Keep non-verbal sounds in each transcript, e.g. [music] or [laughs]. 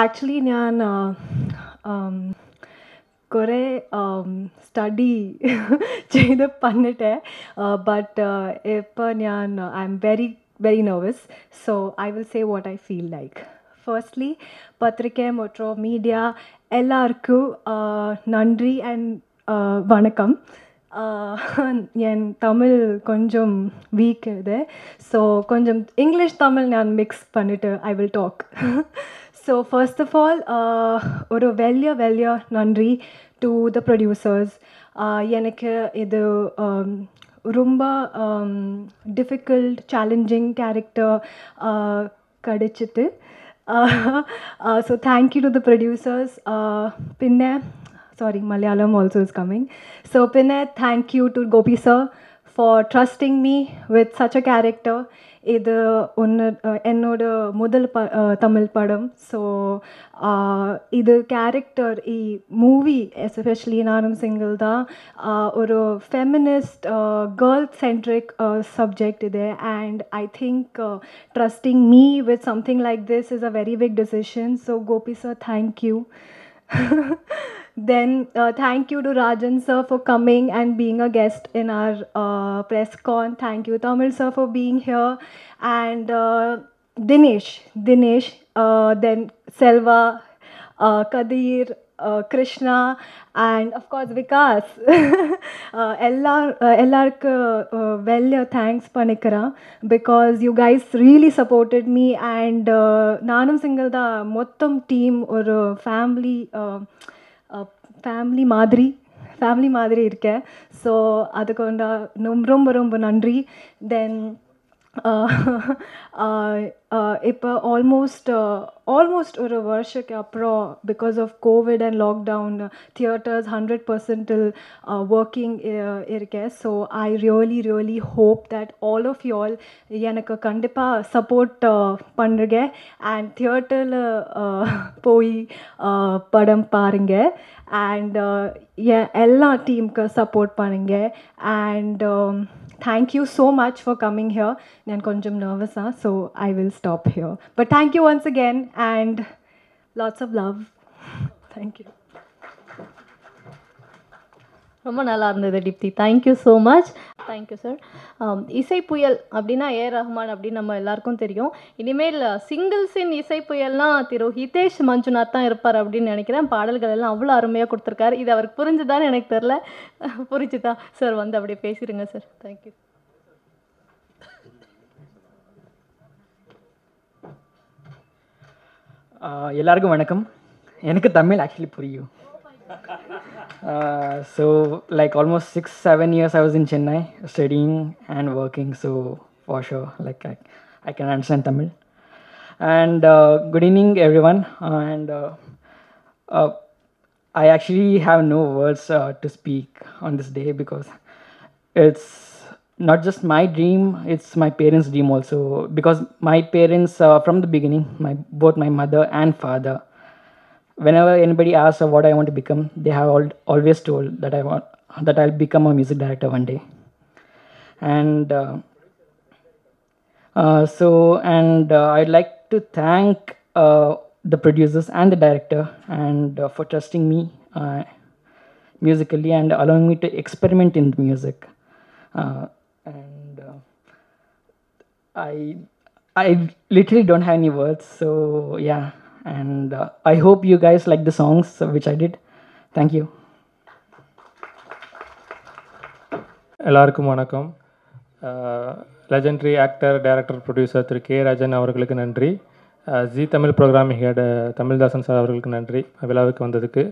Actually நான் குறை study ചെയ്ത് பண்ணிட்டேன் பட் இப்போ நான் I am very very nervous so I will say what I feel like firstly பத்திரிக்கை மற்றும் மீடியா எல்லாருக்கும் நன்றி அண்ட் வணக்கம் என் தமிழ் கொஞ்சம் வீக் இது ஸோ கொஞ்சம் இங்கிலீஷ் தமிழ் நான் மிக்ஸ் பண்ணிவிட்டு I will talk So, first of all, ஒரு വലിയ വലിய நன்றி டு த ப்ரொடியூசர்ஸ் எனக்கு இது ரொம்ப டிஃபிகல்ட் சேலஞ்சிங் கேரக்டர் கிடைச்சிட்டு so thank you to the producers പിന്നെ sorry Malayalam also is coming so പിന്നെ thank you to Gopi sir for trusting me with such a character இது ஒன்று என்னோட முதல் ப தமிழ் படம் ஸோ இது கேரக்டர் இ மூவி எஸ்பெஷலி நானும் சிங்கிள் தான் ஒரு ஃபெமினிஸ்ட் கேர்ள் சென்ட்ரிக் சப்ஜெக்ட் இது and I think trusting me with something like this is a very big decision so Gopi sir thank you then uh, thank you to Rajan sir for coming and being a guest in our uh, press con. Thank you Tamil sir for being here and uh, Dinesh, Dinesh, uh, then Selva, Kadir, Krishna and of course Vikas. Ellar, [laughs] uh, well thanks panikara because you guys really supported me and Nanam uh, Singhal the Motam team or family family மாதிரி family மாதிரி இருக்கேன் so அதுக்கு ரொம்ப ரொம்ப ரொம்ப நன்றி தென் இப்போ almost almost ஒரு வருஷக்கு அப்புறம் because of covid and lockdown theatres hundred பர்சன்டில் ஒர்க்கிங் இருக்கேன் so I really really hope that all of you all எனக்கு கண்டிப்பாக சப்போர்ட் uh, பண்ணுறீங்க அண்ட் தியேட்டரில் uh, [laughs] போய் uh, படம் பாருங்க அண்ட் எல்லா டீமுக்கு சப்போர்ட் பண்ணுங்க and thank you so much for coming here. I'm kind nervous, ah, so I will stop here. But thank you once again, and lots of love. Thank you. ரொம்ப நல்லா இருந்தது Deepti thank you so much thank you sir um, இசை புயல் அப்படின்னா ஏ ரஹ்மான் அப்படின்னு நம்ம எல்லாருக்கும் தெரியும் இனிமேல் சிங்கிள்ஸின் இசை புயல்னால் திரு ஹிதேஷ் மஞ்சுநாத் தான் இருப்பார் அப்படின்னு நினைக்கிறேன் பாடல்கள் எல்லாம் அவ்வளோ அருமையாக கொடுத்துருக்காரு இது அவருக்கு புரிஞ்சுதான்னு எனக்கு தெரில [laughs] புரிஞ்சுதா சார் வந்து அப்படியே பேசிடுங்க சார் தேங்க்யூ எல்லாருக்கும் வணக்கம் எனக்கு தமிழ் ஆக்சுவலி புரியும் oh Uh, so like almost six seven years I was in Chennai studying and working. So for sure, like I, I can understand Tamil. And uh, good evening everyone. and uh, uh I actually have no words uh, to speak on this day because it's not just my dream; it's my parents' dream also. Because my parents, from the beginning, my both my mother and father whenever anybody asks what I want to become, they have all always told that I want that I'll become a music director one day. And uh, uh, so, and uh, I'd like to thank uh, the producers and the director and uh, for trusting me uh, musically and allowing me to experiment in music. and I, I literally don't have any words. So yeah. and uh, i hope you guys like the songs which i did thank you எல்லாருக்கும் வணக்கம் legendary actor director producer திரு K Rajan அவர்களுக்கு நன்றி Zee Tamil program head Tamizhdasan sir அவர்களுக்கு நன்றி விழாவுக்கு வந்ததுக்கு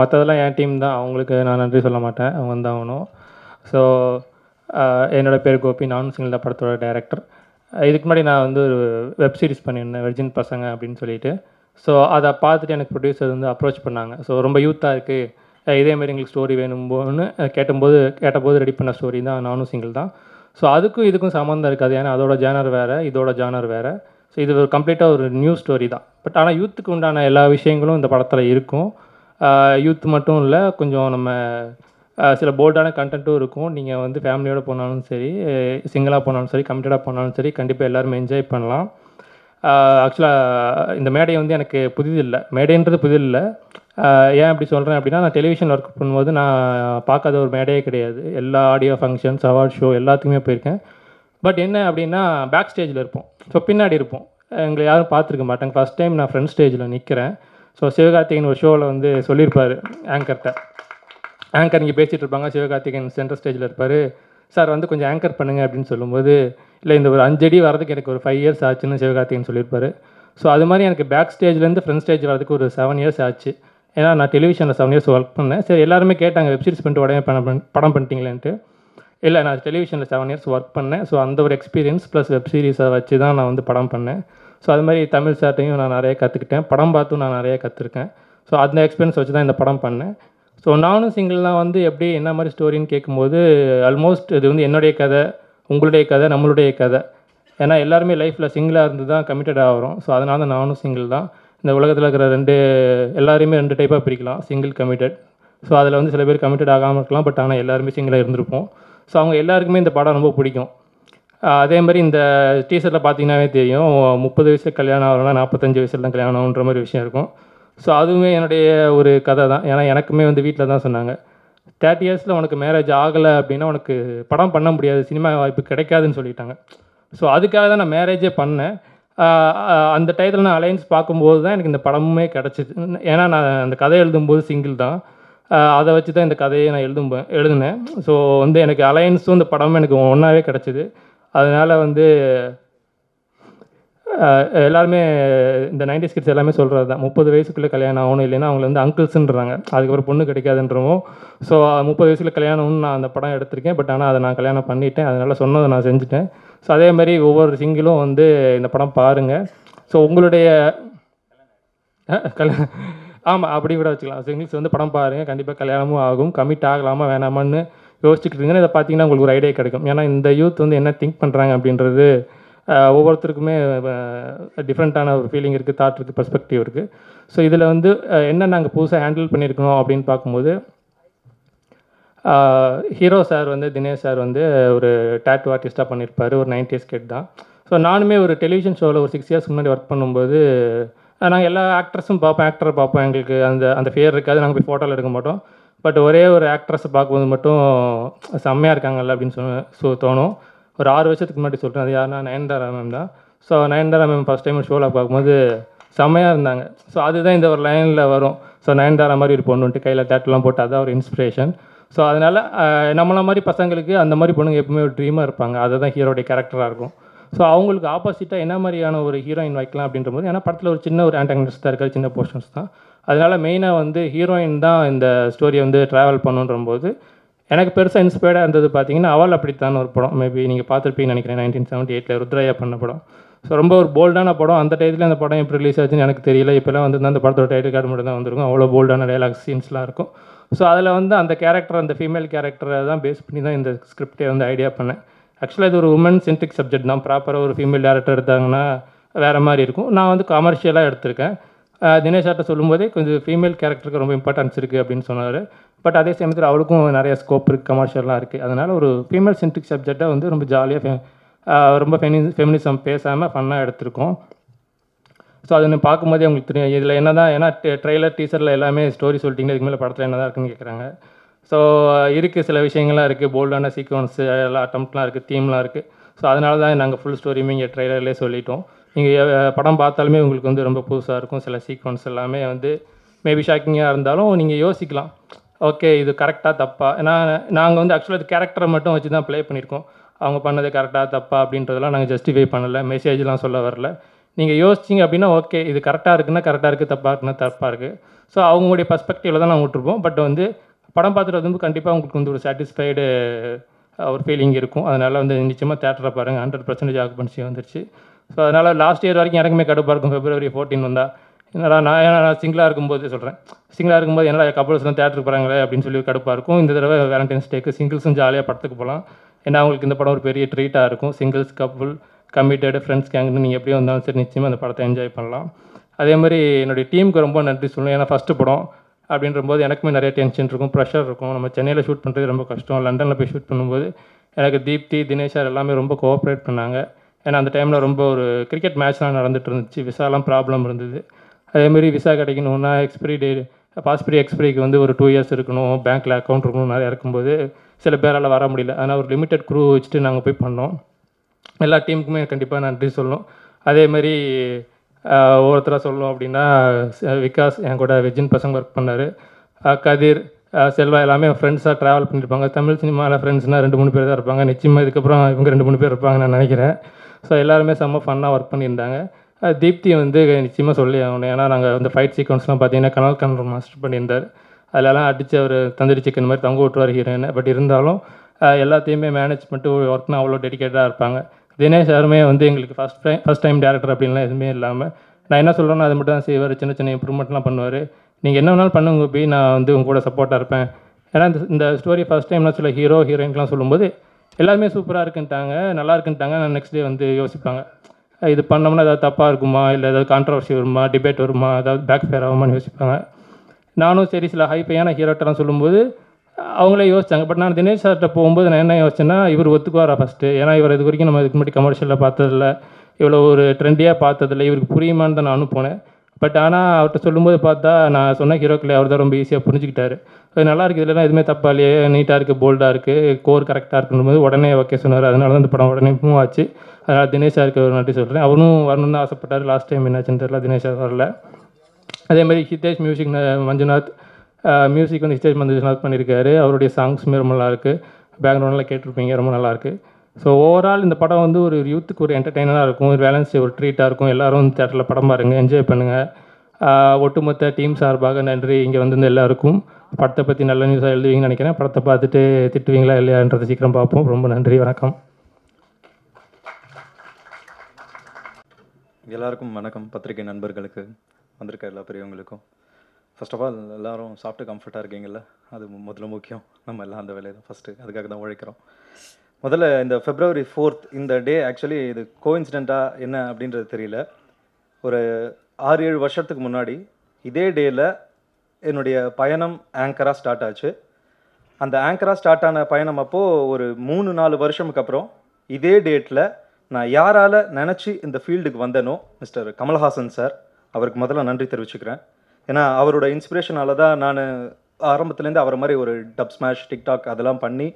மற்றதெல்லாம் என் டீம் தான் அவங்களுக்கு நான் நன்றி சொல்ல மாட்டேன் அவங்க வந்தாகணும் ஆகணும் ஸோ என்னோடய பேர் கோபி நானும் சிங்கிள் படத்தோட டைரக்டர் இதுக்கு முன்னாடி நான் வந்து ஒரு வெப் சீரிஸ் பண்ணியிருந்தேன் வெர்ஜின் பசங்க அப்படின்னு சொல்லிட்டு ஸோ அதை பார்த்துட்டு எனக்கு ப்ரொடியூசர் வந்து அப்ரோச் பண்ணாங்க ஸோ ரொம்ப யூத்தாக இருக்குது இதேமாரி எங்களுக்கு ஸ்டோரி வேணும்போன்னு கேட்டபோது கேட்டபோது ரெடி பண்ண ஸ்டோரி தான் நானும் சிங்கிள் தான் ஸோ அதுக்கும் இதுக்கும் சம்மந்தம் இருக்காது ஏன்னா அதோட ஜேனர் வேறு இதோட ஜேனர் வேறு ஸோ இது ஒரு கம்ப்ளீட்டாக ஒரு நியூ ஸ்டோரி தான் பட் ஆனால் யூத்துக்கு உண்டான எல்லா விஷயங்களும் இந்த படத்தில் இருக்கும் யூத் மட்டும் இல்லை கொஞ்சம் நம்ம சில போல்டான கண்டென்ட்டும் இருக்கும் நீங்கள் வந்து ஃபேமிலியோடு போனாலும் சரி சிங்கிளாக போனாலும் சரி கமிட்டடாக போனாலும் சரி கண்டிப்பாக எல்லாருமே என்ஜாய் பண்ணலாம் ஆக்சுவலாக இந்த மேடை வந்து எனக்கு புதிதில்லை மேடைன்றது புதிதில்லை ஏன் அப்படி சொல்கிறேன் அப்படின்னா நான் டெலிவிஷன் ஒர்க் பண்ணும்போது நான் பார்க்காத ஒரு மேடையே கிடையாது எல்லா ஆடியோ ஃபங்க்ஷன்ஸ் அவார்ட் ஷோ எல்லாத்துக்குமே போயிருக்கேன் பட் என்ன அப்படின்னா பேக் ஸ்டேஜில் இருப்போம் ஸோ பின்னாடி இருப்போம் எங்களை யாரும் பார்த்துருக்க மாட்டாங்க ஃபஸ்ட் டைம் நான் ஃப்ரண்ட் ஸ்டேஜில் நிற்கிறேன் ஸோ சிவகார்த்திகேயன் ஒரு ஷோவில் வந்து சொல்லியிருப்பார் ஆங்கர்கிட்ட ஆங்கர் இங்கே பேசிகிட்டு இருப்பாங்க சிவகார்த்திகேயன் சென்டர் ஸ்டேஜில் இருப்பார் சார் வந்து கொஞ்சம் ஆங்கர் பண்ணுங்கள் அப்படின்னு சொல்லும்போது இல்லை இந்த ஒரு அஞ்சடி வரதுக்கு எனக்கு ஒரு ஃபைவ் இயர்ஸ் ஆச்சுன்னு சிவகார்த்திகேயன் சொல்லியிருப்பார் ஸோ அது மாதிரி எனக்கு பேக் ஸ்டேஜ்லேருந்து ஃப்ரண்ட் ஸ்டேஜ் வரதுக்கு ஒரு செவன் இயர்ஸ் ஆச்சு ஏன்னா நான் டெலிவிஷனில் செவன் இயர்ஸ் ஒர்க் பண்ணேன் சரி எல்லாருமே கேட்டாங்க வெப்சீரிஸ் பண்ணிட்டு உடனே படம் படம் பண்ணிட்டீங்களேன்ட்டு இல்லை நான் டெலிவிஷனில் செவன் இயர்ஸ் ஒர்க் பண்ணேன் ஸோ அந்த ஒரு எக்ஸ்பீரியன்ஸ் ப்ளஸ் வெப் சீரிஸை வச்சு தான் நான் வந்து படம் பண்ணேன் ஸோ அது மாதிரி தமிழ் சார்ட்டையும் நான் நிறைய கற்றுக்கிட்டேன் படம் பார்த்தும் நான் நிறைய கற்றுருக்கேன் ஸோ அந்த எக்ஸ்பீரியன்ஸ் வச்சு தான் இந்த படம் பண்ணேன் ஸோ நானும் சிங்கிள்லாம் வந்து எப்படி என்ன மாதிரி ஸ்டோரின்னு கேட்கும்போது ஆல்மோஸ்ட் இது வந்து என்னுடைய கதை உங்களுடைய கதை நம்மளுடைய கதை ஏன்னா எல்லாருமே லைஃப்பில் சிங்கிளாக இருந்து தான் கமிட்டட் ஆகிறோம் ஸோ அதனால தான் நானும் சிங்கிள் தான் இந்த உலகத்தில் இருக்கிற ரெண்டு எல்லாருமே ரெண்டு டைப்பாக பிரிக்கலாம் சிங்கிள் கமிட்டட் ஸோ அதில் வந்து சில பேர் கமிட்டட் ஆகாமல் இருக்கலாம் பட் ஆனால் எல்லாருமே சிங்கிளாக இருந்திருப்போம் ஸோ அவங்க எல்லாருக்குமே இந்த படம் ரொம்ப பிடிக்கும் அதே மாதிரி இந்த டீசரில் பார்த்தீங்கன்னாவே தெரியும் முப்பது வயசில் கல்யாணம் ஆகிறோம்னா நாற்பத்தஞ்சு வயசில் தான் கல்யாணம்ன்ற மாதிரி விஷயம் இருக்கும் ஸோ அதுவுமே என்னுடைய ஒரு கதை தான் ஏன்னா எனக்குமே வந்து வீட்டில் தான் சொன்னாங்க தேர்ட்டி இயர்ஸில் உனக்கு மேரேஜ் ஆகலை அப்படின்னா உனக்கு படம் பண்ண முடியாது சினிமா வாய்ப்பு கிடைக்காதுன்னு சொல்லிட்டாங்க ஸோ அதுக்காக தான் நான் மேரேஜே பண்ணேன் அந்த டயத்தில் நான் அலையன்ஸ் பார்க்கும்போது தான் எனக்கு இந்த படமுமே கிடச்சிது ஏன்னா நான் அந்த கதை எழுதும்போது சிங்கிள் தான் அதை வச்சு தான் இந்த கதையை நான் எழுதும்பேன் எழுதுனேன் ஸோ வந்து எனக்கு அலையன்ஸும் இந்த படமும் எனக்கு ஒன்றாவே கிடச்சிது அதனால் வந்து எல்லாருமே இந்த நைன்டி கிட்ஸ் எல்லாமே சொல்கிறது தான் முப்பது வயசுக்குள்ளே கல்யாணம் ஆகணும் இல்லைன்னா அவங்கள வந்து அங்கிள்ஸுன்றாங்க அதுக்கப்புறம் பொண்ணு கிடைக்காதுன்றவோ ஸோ முப்பது வயசுல கல்யாணம்னு நான் அந்த படம் எடுத்திருக்கேன் பட் ஆனால் அதை நான் கல்யாணம் பண்ணிட்டேன் அதனால் சொன்னதை நான் செஞ்சுட்டேன் ஸோ அதேமாதிரி ஒவ்வொரு சிங்கிளும் வந்து இந்த படம் பாருங்கள் ஸோ உங்களுடைய கல்யாணம் ஆமாம் அப்படி கூட வச்சுக்கலாம் சிங்கிள்ஸ் வந்து படம் பாருங்கள் கண்டிப்பாக கல்யாணமும் ஆகும் கமிட் ஆகலாமா வேணாமான்னு யோசிச்சுக்கிட்டு இருந்தீங்கன்னா இதை பார்த்தீங்கன்னா உங்களுக்கு ஒரு ஐடியா கிடைக்கும் ஏன்னா இந்த யூத் வந்து என்ன திங்க் பண்ணுறாங்க அப்படின்றது ஒவ்வொருத்தருக்குமே டிஃப்ரெண்ட்டான ஒரு ஃபீலிங் இருக்குது தாட் இருக்குது பர்ஸ்பெக்டிவ் இருக்குது ஸோ இதில் வந்து என்ன நாங்கள் புதுசாக ஹேண்டில் பண்ணியிருக்கணும் அப்படின்னு பார்க்கும்போது ஹீரோ சார் வந்து தினேஷ் சார் வந்து ஒரு டேட்டு ஆர்டிஸ்ட்டாக பண்ணியிருப்பார் ஒரு நைன்டிஸ் கேட் தான் ஸோ நானுமே ஒரு டெலிவிஷன் ஷோவில் ஒரு சிக்ஸ் இயர்ஸ் முன்னாடி ஒர்க் பண்ணும்போது நாங்கள் எல்லா ஆக்ட்ரஸும் பார்ப்போம் ஆக்டரை பார்ப்போம் எங்களுக்கு அந்த அந்த ஃபியர் இருக்காது நாங்கள் போய் ஃபோட்டோவில் எடுக்க மாட்டோம் பட் ஒரே ஒரு ஆக்ட்ரஸை பார்க்கும்போது மட்டும் செம்மையாக இருக்காங்கல்ல அப்படின்னு சொன்ன ஸோ தோணும் ஒரு ஆறு வருஷத்துக்கு முன்னாடி சொல்கிறேன் அது யாருன்னா நயன்தாரா மேம் தான் so Nayanthara ma'am first time ஷோவில் பார்க்கும்போது செம்மையாக இருந்தாங்க ஸோ அதுதான் இந்த ஒரு லைனில் வரும் ஸோ நயன்தாரா மாதிரி ஒரு பொண்ணுன்ட்டு கையில் தேட்டர்லாம் போட்டு அதான் ஒரு இன்ஸ்பிரேஷன் ஸோ அதனால் நம்மள மாதிரி பசங்களுக்கு அந்த மாதிரி பொண்ணுங்க எப்பவுமே ஒரு ட்ரீமாக இருப்பாங்க அதுதான் ஹீரோடைய கேரக்டராக இருக்கும் ஸோ அவங்களுக்கு ஆப்போசிட்டாக என்ன மாதிரியான ஒரு ஹீரோயின் வைக்கலாம் அப்படின்ற போது ஏன்னா படத்தில் ஒரு சின்ன ஒரு ஆண்டகனிஸ்ட் தான் இருக்காது சின்ன போர்ஷன்ஸ் தான் அதனால் மெயினாக வந்து ஹீரோயின் தான் இந்த ஸ்டோரியை வந்து ட்ராவல் பண்ணுன்ற போது எனக்கு பெருசாக இன்ஸ்பயர்டாக இருந்தது பார்த்தீங்கன்னா அவள் அப்படித்தான் ஒரு படம் மேபி நீங்கள் பார்த்துருப்பீங்கன்னு நினைக்கிறேன் நைன்டீன் செவன்ட்டி எயிட்டில் ருத்ரையா பண்ண படம் ஸோ ரொம்ப ஒரு போல்டான படம் அந்த டைத்தில் அந்த படம் எப்படி ரிலீஸ் ஆச்சுன்னு எனக்கு தெரியல இப்போலாம் வந்து அந்த படத்தோட டைட்டில் கார்டு மட்டும் தான் வந்திருக்கும் அவ்வளோ போல்டான டைலாக் சீன்ஸ்லாம் இருக்கும் ஸோ அதில் வந்து அந்த கேரக்டர் அந்த ஃபீமேல் கேரக்டரை தான் பேஸ் பண்ணி தான் இந்த ஸ்கிரிப்டே வந்து ஐடியா பண்ணேன் ஆக்சுவலாக இது ஒரு உமன் சென்ட்ரிக் சப்ஜெக்ட் தான் ப்ராப்பராக ஒரு ஃபீமேல் டேரக்டர் எடுத்தாங்கன்னா வேறு மாதிரி இருக்கும் நான் வந்து கமர்ஷியலாக எடுத்திருக்கேன் தினேஷ் ஆர்ட்ட சொல்லும்போதே கொஞ்சம் ஃபீமேல் கேரக்டருக்கு ரொம்ப இம்பார்ட்டன்ஸ் இருக்குது அப்படின்னு சொன்னார் பட் அதே சமயத்தில் அவளுக்கும் நிறைய ஸ்கோப் இருக்குது கமர்ஷியல்லாம் இருக்குது அதனால் ஒரு ஃபீமேல் சென்ட்ரிக் சப்ஜெக்டாக வந்து ரொம்ப ஜாலியாக ரொம்ப ஃபெமி ஃபெமினிசம் பேசாமல் ஃபன்னாக எடுத்திருக்கோம் ஸோ அதை பார்க்கும்போதே உங்களுக்கு தெரியும் இதில் என்ன தான் ஏன்னா ட்ரெய்லர் டீசரில் எல்லாமே ஸ்டோரி சொல்லிட்டிங்கன்னா இதுக்கு மேலே படத்தில் என்ன தான் இருக்குன்னு கேட்குறாங்க ஸோ இருக்குது சில விஷயங்கள்லாம் இருக்குது போல்டான சீக்வன்ஸு எல்லா அட்டம்ப்ட்லாம் இருக்குது தீம்லாம் இருக்குது ஸோ அதனால தான் நாங்கள் ஃபுல் ஸ்டோரியுமே இங்கே ட்ரெய்லர்லேயே சொல்லிட்டோம் நீங்கள் படம் பார்த்தாலுமே உங்களுக்கு வந்து ரொம்ப புதுசாக இருக்கும் சில சீக்வன்ஸ் எல்லாமே வந்து மேபி ஷாக்கிங்காக இருந்தாலும் நீங்கள் யோசிக்கலாம் ஓகே இது கரெக்டாக தப்பா ஏன்னா நாங்கள் வந்து ஆக்சுவலாக இது கேரக்டரை மட்டும் வச்சு தான் ப்ளே பண்ணியிருக்கோம் அவங்க பண்ணது கரெக்டாக தப்பா அப்படின்றதெல்லாம் நாங்கள் ஜஸ்டிஃபை பண்ணலை மெசேஜ்லாம் சொல்ல வரல நீங்கள் யோசிச்சிங்க அப்படின்னா ஓகே இது கரெக்டாக இருக்குன்னா கரெக்டாக இருக்குது தப்பாக இருக்குன்னா தப்பாக இருக்குது ஸோ அவங்களுடைய பர்ஸ்பெக்டிவில் தான் நாங்கள் விட்டுருப்போம் பட் வந்து படம் பார்த்துட்டு வந்து கண்டிப்பாக உங்களுக்கு வந்து ஒரு சாட்டிஸ்ஃபைடு ஒரு ஃபீலிங் இருக்கும் அதனால் வந்து நிச்சயமாக தேட்டரை பாருங்கள் ஹண்ட்ரட் பர்சன்டேஜ் ஆக்குபன்சி வந்துருச்சு ஸோ அதனால் லாஸ்ட் இயர் வரைக்கும் எனக்குமே கடுப்பாக இருக்கும் ஃபெப்ரவரி ஃபோர்டீன் வந்தால் என்னடா நான் நான் சிங்கிளாக இருக்கும்போது சொல்கிறேன் சிங்கிளாக இருக்கும்போது என்னடா கப்பல்ஸ்லாம் தேட்டருக்கு போகிறாங்களே அப்படின்னு சொல்லி கடுப்பாக இருக்கும் இந்த தடவை வேலண்டைன்ஸ் டேக்கு சிங்கிள்ஸும் ஜாலியாக படத்துக்கு போகலாம் ஏன்னா அவங்களுக்கு இந்த படம் ஒரு பெரிய ட்ரீட்டாக இருக்கும் சிங்கிள்ஸ் கப்புள் கம்மிட்டடு ஃப்ரெண்ட்ஸ் கேங்க்னு நீங்கள் எப்படியும் வந்தாலும் சரி நிச்சயமாக அந்த படத்தை என்ஜாய் பண்ணலாம் அதே மாதிரி என்னுடைய டீமுக்கு ரொம்ப நன்றி சொல்லணும் ஏன்னா ஃபஸ்ட்டு படம் அப்படின்ற போது எனக்குமே நிறைய டென்ஷன் இருக்கும் ப்ரெஷர் இருக்கும் நம்ம சென்னையில் ஷூட் பண்ணுறது ரொம்ப கஷ்டம் லண்டனில் போய் ஷூட் பண்ணும்போது எனக்கு தீப்தி தினேஷார் எல்லாமே ரொம்ப கோஆப்ரேட் பண்ணாங்க ஏன்னா அந்த டைமில் ரொம்ப ஒரு கிரிக்கெட் மேட்ச்லாம் நடந்துகிட்டு இருந்துச்சு விசாலாம் ப்ராப்ளம் இருந்தது அதேமாரி விசா கிடைக்கணுன்னா எக்ஸ்பிரி டே பாஸ்பிரி எக்ஸ்பிரிக்கு வந்து ஒரு டூ இயர்ஸ் இருக்கணும் பேங்க்கில் அக்கௌண்ட் இருக்கணும் நிறையா இருக்கும்போது சில பேரால் வர முடியல அதனால் ஒரு லிமிட்டட் குரூ வச்சுட்டு நாங்கள் போய் பண்ணோம் எல்லா டீமுக்குமே கண்டிப்பாக நன்றி சொல்லணும் அதேமாரி ஒவ்வொருத்தராக சொல்லணும் அப்படின்னா விகாஸ் என் கூட வெஜின் பசங்க ஒர்க் பண்ணார் கதிர் செல்வா எல்லாமே ஃப்ரெண்ட்ஸாக ட்ராவல் பண்ணியிருப்பாங்க தமிழ் சினிமாவில் ஃப்ரெண்ட்ஸ்னால் ரெண்டு மூணு பேர் தான் இருப்பாங்க நிச்சயமாக இதுக்கப்புறம் இவங்க ரெண்டு மூணு பேர் இருப்பாங்க நான் நினைக்கிறேன் ஸோ எல்லாருமே செம்ம ஃபன்னாக ஒர்க் பண்ணியிருந்தாங்க தீப்தி வந்து நிச்சயமாக சொல்லி ஆகணும் ஏன்னா நாங்கள் வந்து ஃபைட் சீக்வன்ஸ்லாம் பார்த்தீங்கன்னா கனல் கண்ணர் மாஸ்டர் பண்ணியிருந்தார் அதிலலாம் அடித்து அவர் தந்திரி சிக்கன் மாதிரி தங்க விட்டுருவார் வருகிறேன் பட் இருந்தாலும் எல்லாத்தையுமே மேனேஜ் பண்ணிட்டு ஒர்க்னா அவ்வளோ டெடிக்கேட்டாக இருப்பாங்க தினேஷ் யாருமே வந்து எங்களுக்கு first time first time director அப்படின்லாம் எதுவுமே இல்லாமல் நான் என்ன சொல்கிறேன்னா அது மட்டும் தான் செய்வார் சின்ன சின்ன இம்ப்ரூவ்மெண்ட்லாம் பண்ணுவார் நீங்கள் என்ன வேணாலும் பண்ணுங்க போய் நான் வந்து உங்கள் கூட சப்போர்ட்டாக இருப்பேன் ஏன்னா இந்த இந்த ஸ்டோரி ஃபஸ்ட் டைம்லாம் சில ஹீரோ ஹீரோயின்லாம் சொல்லும்போது எல்லாருமே சூப்பராக இருக்குன்ட்டாங்க நல்லா இருக்குன்ட்டாங்க நான் நெக்ஸ்ட் டே வந்து யோசிப்பாங்க இது பண்ணோம்னா ஏதாவது தப்பாக இருக்குமா இல்லை ஏதாவது கான்ட்ரவர்சி வருமா டிபேட் வருமா ஏதாவது பேக் ஃபேர் ஆகுமான்னு யோசிப்பாங்க நானும் சரி சில ஹைப்பையான ஹீரோட்டெல்லாம் சொல்லும்போது அவங்களே யோசித்தாங்க பட் நான் தினேஷ் சார்கிட்ட போகும்போது நான் என்ன யோசிச்சேன்னா இவர் ஒத்துக்குவாரா ஃபஸ்ட்டு ஏன்னா இவர் இது வரைக்கும் நம்ம இதுக்கு முன்னாடி கமர்ஷியலில் பார்த்ததில்ல இவ்வளோ ஒரு ட்ரெண்டியாக பார்த்ததில்ல இவருக்கு புரியுமான்னு தான் நானும் போனேன் பட் ஆனால் அவர்கிட்ட சொல்லும்போது பார்த்தா நான் சொன்ன ஹீரோக்களை அவர் தான் ரொம்ப ஈஸியாக புரிஞ்சுக்கிட்டாரு அது நல்லா இருக்குது இதெல்லாம் எதுவுமே தப்பா இல்லையே நீட்டாக இருக்குது போல்டாக இருக்குது கோர் கரெக்டாக இருக்குன்னு போது உடனே ஓகே சொன்னார் அதனால தான் இந்த படம் உடனே மூவ் ஆச்சு அதனால் தினேஷ் சாருக்கு ஒரு நன்றி சொல்கிறேன் அவரும் வரணும்னு ஆசைப்பட்டார் லாஸ்ட் டைம் என்னாச்சுன்னு தெரியல தினேஷ் சார் வரல அதேமாதிரி ஹிதேஷ் மியூசிக் மஞ்சுநாத் மியூசிக் வந்து ஹிதேஷ் மஞ்சுநாத் பண்ணியிருக்காரு அவருடைய சாங்ஸுமே ரொம்ப நல்லாயிருக்கு பேக்ரவுண்டெலாம் கேட்டிருப்பீங்க ரொம்ப நல்லாயிருக்கு ஸோ ஓவரால் இந்த படம் வந்து ஒரு யூத்துக்கு ஒரு என்டர்டெய்னராக இருக்கும் ஒரு வேலன்ஸ் ஒரு ட்ரீட்டாக இருக்கும் எல்லோரும் தேட்டரில் படம் பாருங்கள் என்ஜாய் பண்ணுங்கள் ஒட்டுமொத்த டீம் சார்பாக நன்றி இங்கே வந்திருந்த எல்லாருக்கும் படத்தை பற்றி நல்ல நியூஸாக எழுதுவீங்கன்னு நினைக்கிறேன் படத்தை பார்த்துட்டு திட்டுவீங்களா இல்லையான்றதை சீக்கிரம் பார்ப்போம் ரொம்ப நன்றி வணக்கம் எல்லாருக்கும் வணக்கம் பத்திரிகை நண்பர்களுக்கு வந்திருக்க எல்லா பெரியவங்களுக்கும் ஃபர்ஸ்ட் ஆஃப் ஆல் எல்லோரும் சாப்பிட்டு கம்ஃபர்ட்டாக இருக்கீங்கல்ல அது முதல்ல முக்கியம் நம்ம எல்லாம் அந்த வேலையை தான் ஃபஸ்ட்டு அதுக்காக தான் உழைக்கிறோம் முதல்ல இந்த ஃபெப்ரவரி ஃபோர்த் இந்த டே ஆக்சுவலி இது கோஇன்சிடெண்ட்டாக என்ன அப்படின்றது தெரியல ஒரு ஆறு ஏழு வருஷத்துக்கு முன்னாடி இதே டேயில் என்னுடைய பயணம் ஆங்கராக ஸ்டார்ட் ஆச்சு அந்த ஆங்கராக ஸ்டார்ட் ஆன பயணம் அப்போது ஒரு மூணு நாலு வருஷமுக்கு அப்புறம் இதே டேட்டில் நான் யாரால் நினச்சி இந்த ஃபீல்டுக்கு வந்தேனோ மிஸ்டர் கமல்ஹாசன் சார் அவருக்கு முதல்ல நன்றி தெரிவிச்சுக்கிறேன் ஏன்னா அவரோட இன்ஸ்பிரேஷனால் தான் நான் ஆரம்பத்துலேருந்து அவரை மாதிரி ஒரு டப் ஸ்மாஷ் டிக்டாக் அதெல்லாம் பண்ணி